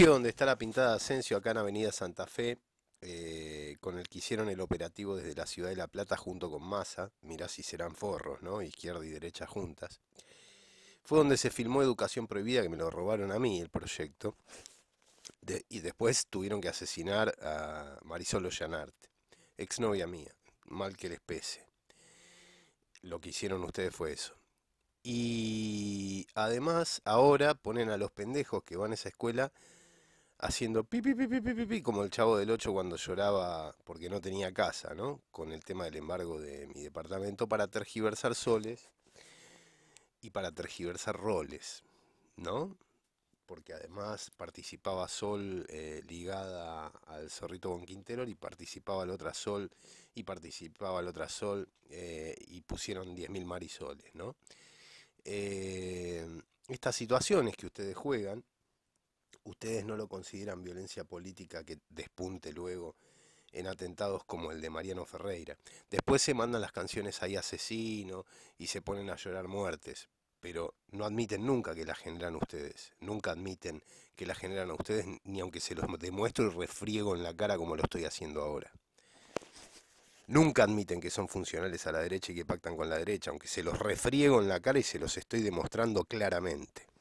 donde está la pintada Asensio, acá en Avenida Santa Fe, eh, con el que hicieron el operativo desde la ciudad de La Plata junto con Massa, mirá si serán forros, ¿no? Izquierda y derecha juntas. Fue donde se filmó Educación Prohibida, que me lo robaron a mí el proyecto, y después tuvieron que asesinar a Marisol Ollanarte exnovia mía, mal que les pese. Lo que hicieron ustedes fue eso. Y además ahora ponen a los pendejos que van a esa escuela haciendo pipi, pipi, pipi, pipi, como el chavo del 8 cuando lloraba porque no tenía casa, ¿no? Con el tema del embargo de mi departamento para tergiversar soles y para tergiversar roles, ¿no? Porque además participaba Sol eh, ligada al Zorrito con Quintero y participaba la otra Sol y participaba la otra Sol eh, y pusieron 10.000 marisoles, ¿no? Eh, estas situaciones que ustedes juegan ¿Ustedes no lo consideran violencia política que despunte luego en atentados como el de Mariano Ferreira? Después se mandan las canciones ahí asesino y se ponen a llorar muertes, pero no admiten nunca que la generan ustedes, nunca admiten que la generan a ustedes, ni aunque se los demuestro y refriego en la cara como lo estoy haciendo ahora. Nunca admiten que son funcionales a la derecha y que pactan con la derecha, aunque se los refriego en la cara y se los estoy demostrando claramente.